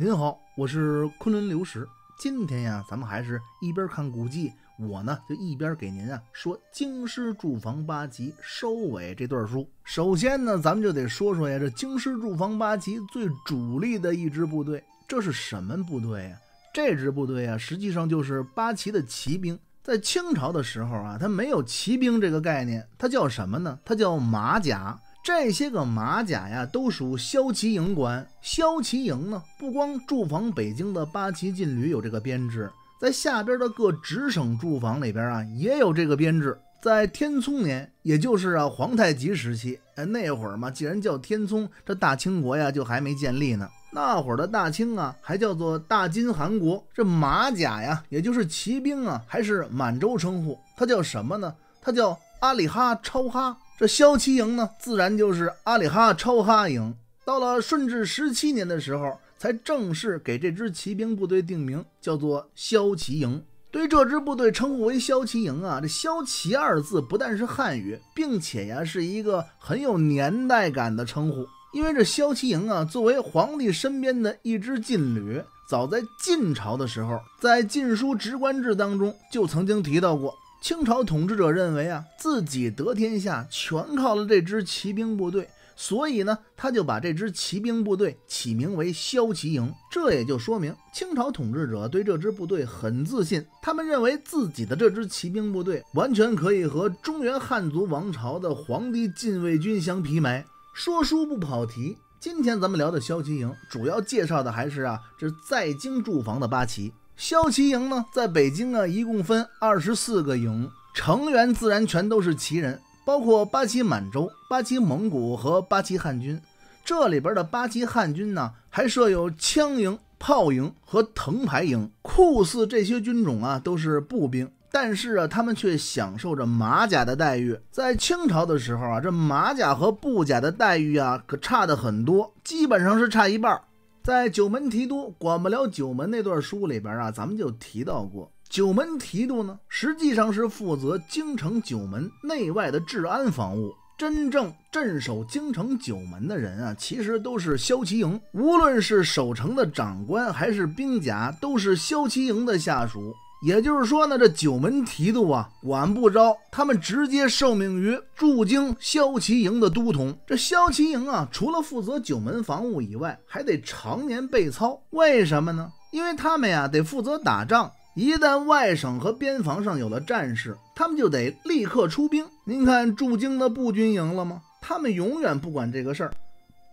您好，我是昆仑流石。今天呀，咱们还是一边看古迹，我呢就一边给您啊说京师驻防八旗收尾这段书。首先呢，咱们就得说说呀这京师驻防八旗最主力的一支部队，这是什么部队呀？这支部队啊，实际上就是八旗的骑兵。在清朝的时候啊，它没有骑兵这个概念，它叫什么呢？它叫马甲。这些个马甲呀，都属骁骑营管。骁骑营呢，不光驻防北京的八旗劲旅有这个编制，在下边的各直省驻防里边啊，也有这个编制。在天聪年，也就是啊皇太极时期，哎，那会儿嘛，既然叫天聪，这大清国呀，就还没建立呢。那会儿的大清啊，还叫做大金汗国。这马甲呀，也就是骑兵啊，还是满洲称呼，它叫什么呢？它叫阿里哈超哈。这骁骑营呢，自然就是阿里哈、超哈营。到了顺治十七年的时候，才正式给这支骑兵部队定名，叫做骁骑营。对这支部队称呼为骁骑营啊，这“骁骑”二字不但是汉语，并且呀，是一个很有年代感的称呼。因为这骁骑营啊，作为皇帝身边的一支劲旅，早在晋朝的时候，在《晋书职官志》当中就曾经提到过。清朝统治者认为啊，自己得天下全靠了这支骑兵部队，所以呢，他就把这支骑兵部队起名为骁骑营。这也就说明清朝统治者对这支部队很自信，他们认为自己的这支骑兵部队完全可以和中原汉族王朝的皇帝禁卫军相媲美。说书不跑题，今天咱们聊的骁骑营，主要介绍的还是啊，这在京驻防的八旗。骁骑营呢，在北京啊，一共分二十四个营，成员自然全都是旗人，包括八旗满洲、八旗蒙古和八旗汉军。这里边的八旗汉军呢，还设有枪营、炮营和藤牌营。酷似这些军种啊，都是步兵，但是啊，他们却享受着马甲的待遇。在清朝的时候啊，这马甲和布甲的待遇啊，可差的很多，基本上是差一半。在九门提督管不了九门那段书里边啊，咱们就提到过，九门提督呢实际上是负责京城九门内外的治安防务。真正镇守京城九门的人啊，其实都是骁骑营，无论是守城的长官还是兵甲，都是骁骑营的下属。也就是说呢，这九门提督啊管不着，他们直接受命于驻京骁骑营的都统。这骁骑营啊，除了负责九门防务以外，还得常年备操。为什么呢？因为他们呀得负责打仗，一旦外省和边防上有了战事，他们就得立刻出兵。您看驻京的步军营了吗？他们永远不管这个事儿。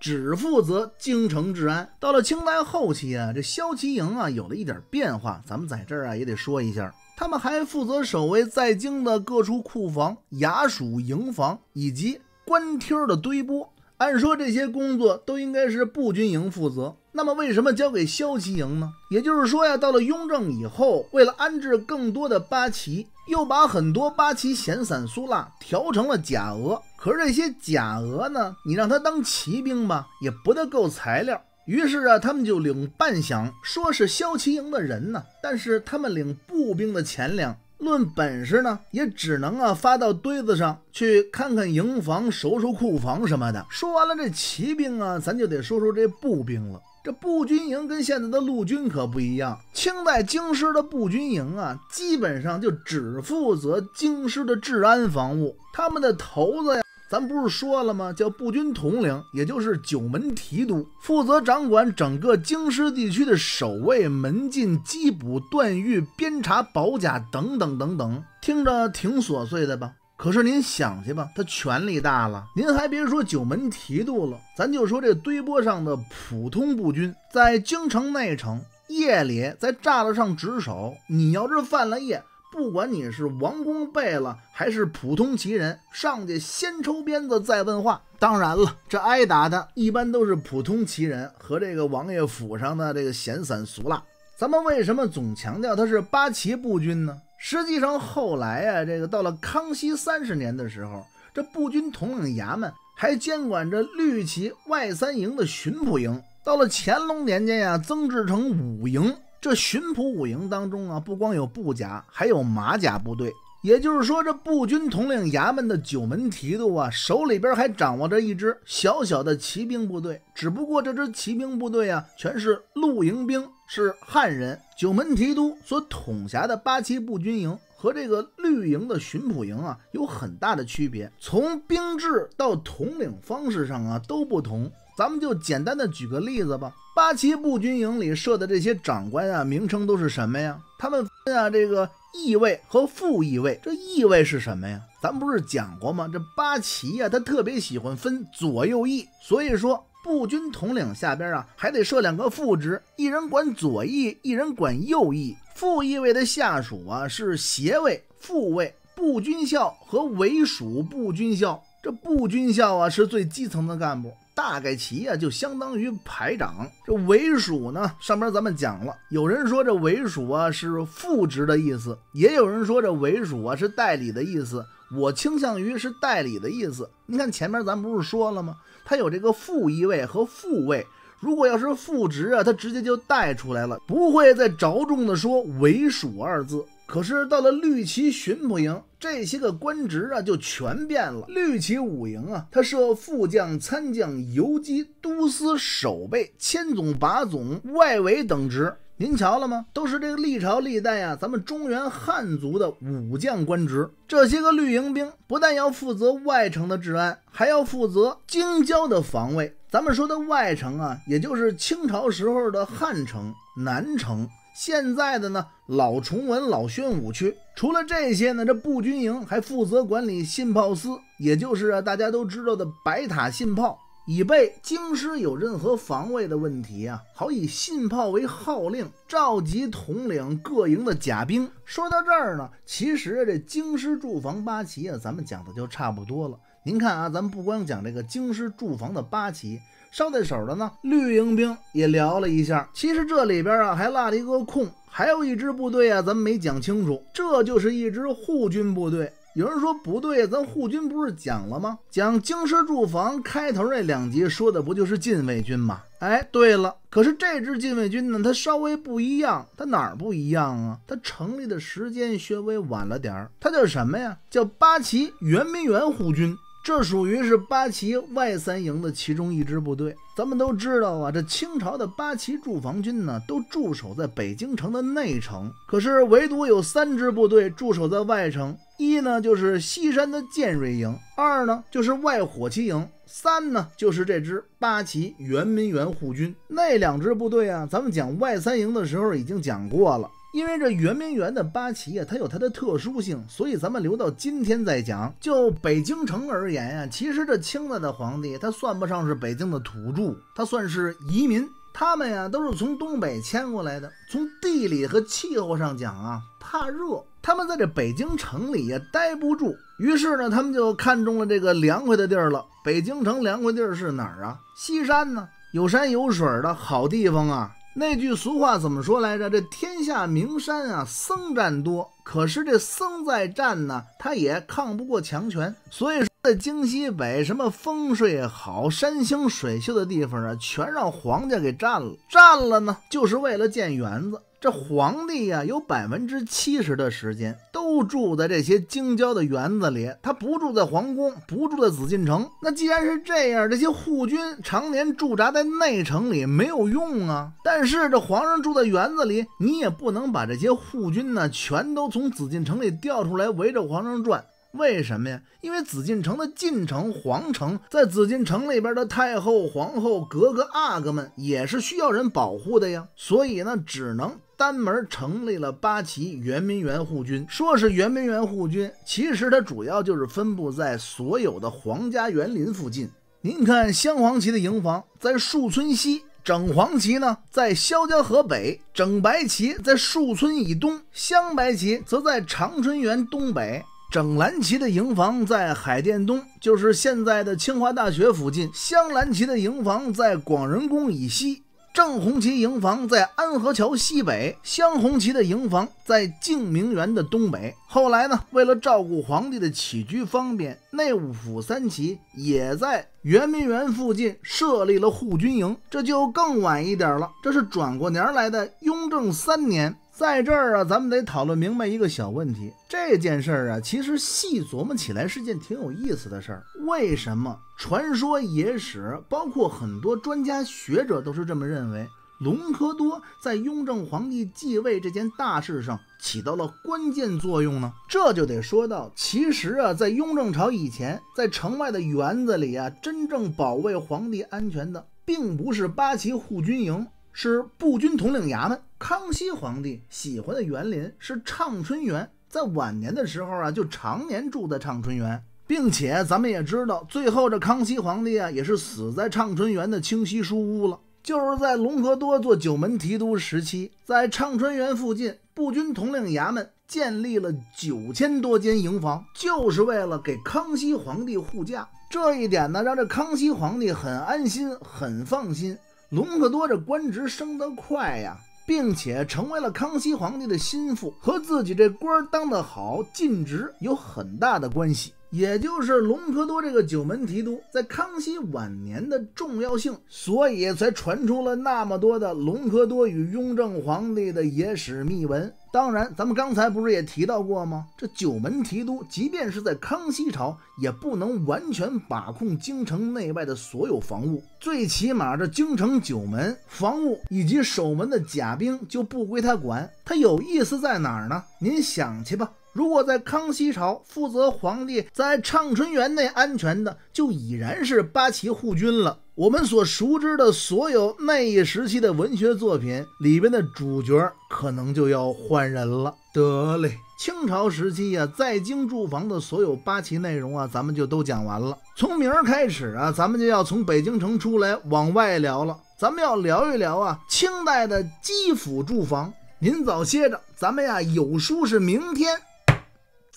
只负责京城治安。到了清代后期啊，这骁骑营啊有了一点变化，咱们在这儿啊也得说一下。他们还负责守卫在京的各处库房、衙署、营房以及官厅的堆拨。按说这些工作都应该是步军营负责。那么为什么交给骁骑营呢？也就是说呀，到了雍正以后，为了安置更多的八旗，又把很多八旗闲散苏腊调成了假额。可是这些假额呢，你让他当骑兵吧，也不大够材料。于是啊，他们就领半饷，说是骁骑营的人呢，但是他们领步兵的钱粮。论本事呢，也只能啊发到堆子上去看看营房、守守库房什么的。说完了这骑兵啊，咱就得说说这步兵了。这步军营跟现在的陆军可不一样。清代京师的步军营啊，基本上就只负责京师的治安防务。他们的头子呀，咱不是说了吗？叫步军统领，也就是九门提督，负责掌管整个京师地区的守卫、门禁、缉捕、断狱、编查、保甲等等等等。听着挺琐碎的吧？可是您想去吧，他权力大了，您还别说九门提督了，咱就说这堆波上的普通步军，在京城内城夜里在栅栏上值守，你要是犯了夜，不管你是王公贝勒还是普通旗人，上去先抽鞭子再问话。当然了，这挨打的一般都是普通旗人和这个王爷府上的这个闲散俗辣。咱们为什么总强调他是八旗步军呢？实际上，后来啊，这个到了康熙三十年的时候，这步军统领衙门还监管着绿旗外三营的巡捕营。到了乾隆年间呀，增制成五营，这巡捕五营当中啊，不光有步甲，还有马甲部队。也就是说，这步军统领衙门的九门提督啊，手里边还掌握着一支小小的骑兵部队。只不过这支骑兵部队啊，全是陆营兵，是汉人。九门提督所统辖的八旗步军营和这个绿营的巡捕营啊，有很大的区别，从兵制到统领方式上啊，都不同。咱们就简单的举个例子吧。八旗步军营里设的这些长官啊，名称都是什么呀？他们分啊，这个翼卫和副翼卫。这翼卫是什么呀？咱不是讲过吗？这八旗啊，他特别喜欢分左右翼，所以说步军统领下边啊，还得设两个副职，一人管左翼，一人管右翼。副翼卫的下属啊是协卫、副卫、步军校和伪属步军校。这步军校啊，是最基层的干部。大概齐啊，就相当于排长。这尾鼠呢，上边咱们讲了，有人说这尾鼠啊是副职的意思，也有人说这尾鼠啊是代理的意思。我倾向于是代理的意思。你看前面咱不是说了吗？它有这个副一位和副位。如果要是副职啊，它直接就带出来了，不会再着重的说尾鼠二字。可是到了绿旗巡捕营，这些个官职啊就全变了。绿旗五营啊，它设副将、参将、游击、都司、守备、千总、把总、外围等职。您瞧了吗？都是这个历朝历代啊，咱们中原汉族的武将官职。这些个绿营兵不但要负责外城的治安，还要负责京郊的防卫。咱们说的外城啊，也就是清朝时候的汉城、南城。现在的呢，老崇文、老宣武区，除了这些呢，这步军营还负责管理信炮司，也就是大家都知道的白塔信炮，以备京师有任何防卫的问题啊，好以信炮为号令，召集统领各营的甲兵。说到这儿呢，其实这京师驻防八旗啊，咱们讲的就差不多了。您看啊，咱们不光讲这个京师驻防的八旗。捎带手的呢，绿营兵也聊了一下。其实这里边啊还落了一个空，还有一支部队啊咱们没讲清楚。这就是一支护军部队。有人说不对，咱护军不是讲了吗？讲京师驻防开头那两集说的不就是禁卫军吗？哎，对了，可是这支禁卫军呢，它稍微不一样。它哪儿不一样啊？它成立的时间稍微晚了点儿。它叫什么呀？叫八旗圆明园护军。这属于是八旗外三营的其中一支部队。咱们都知道啊，这清朝的八旗驻防军呢，都驻守在北京城的内城。可是，唯独有三支部队驻守在外城：一呢就是西山的建瑞营；二呢就是外火旗营；三呢就是这支八旗圆明园护军。那两支部队啊，咱们讲外三营的时候已经讲过了。因为这圆明园的八旗呀，它有它的特殊性，所以咱们留到今天再讲。就北京城而言呀，其实这清代的皇帝他算不上是北京的土著，他算是移民。他们呀都是从东北迁过来的。从地理和气候上讲啊，怕热，他们在这北京城里也待不住。于是呢，他们就看中了这个凉快的地儿了。北京城凉快地儿是哪儿啊？西山呢，有山有水的好地方啊。那句俗话怎么说来着？这天下名山啊，僧占多。可是这僧再占呢，他也抗不过强权。所以说，在京西北什么风水好、山清水秀的地方啊，全让皇家给占了。占了呢，就是为了建园子。这皇帝呀，有百分之七十的时间都住在这些京郊的园子里，他不住在皇宫，不住在紫禁城。那既然是这样，这些护军常年驻扎在内城里没有用啊。但是这皇上住在园子里，你也不能把这些护军呢全都从紫禁城里调出来围着皇上转。为什么呀？因为紫禁城的禁城、皇城，在紫禁城里边的太后、皇后、格格、阿哥们也是需要人保护的呀，所以呢，只能单门成立了八旗圆明园护军。说是圆明园护军，其实它主要就是分布在所有的皇家园林附近。您看，镶黄旗的营房在树村西，整黄旗呢在萧家河北，整白旗在树村以东，镶白旗则在长春园东北。整蓝旗的营房在海淀东，就是现在的清华大学附近；镶蓝旗的营房在广仁宫以西；正红旗营房在安和桥西北；镶红旗的营房在静明园的东北。后来呢，为了照顾皇帝的起居方便，内务府三旗也在圆明园附近设立了护军营，这就更晚一点了。这是转过年来的雍正三年。在这儿啊，咱们得讨论明白一个小问题。这件事儿啊，其实细琢磨起来是件挺有意思的事儿。为什么传说、野史，包括很多专家学者都是这么认为，隆科多在雍正皇帝继位这件大事上起到了关键作用呢？这就得说到，其实啊，在雍正朝以前，在城外的园子里啊，真正保卫皇帝安全的，并不是八旗护军营，是步军统领衙门。康熙皇帝喜欢的园林是畅春园，在晚年的时候啊，就常年住在畅春园，并且咱们也知道，最后这康熙皇帝啊，也是死在畅春园的清溪书屋了。就是在隆科多做九门提督时期，在畅春园附近步军统领衙门建立了九千多间营房，就是为了给康熙皇帝护驾。这一点呢，让这康熙皇帝很安心、很放心。隆科多这官职升得快呀！并且成为了康熙皇帝的心腹，和自己这官当得好、尽职有很大的关系。也就是隆科多这个九门提督在康熙晚年的重要性，所以才传出了那么多的隆科多与雍正皇帝的野史秘闻。当然，咱们刚才不是也提到过吗？这九门提督，即便是在康熙朝，也不能完全把控京城内外的所有防务。最起码，这京城九门防务以及守门的甲兵就不归他管。他有意思在哪儿呢？您想去吧。如果在康熙朝，负责皇帝在畅春园内安全的，就已然是八旗护军了。我们所熟知的所有那一时期的文学作品里边的主角，可能就要换人了。得嘞，清朝时期呀，在京住房的所有八旗内容啊，咱们就都讲完了。从明儿开始啊，咱们就要从北京城出来往外聊了。咱们要聊一聊啊，清代的基辅住房。您早歇着，咱们呀，有书是明天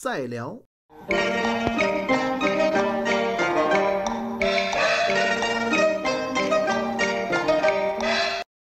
再聊。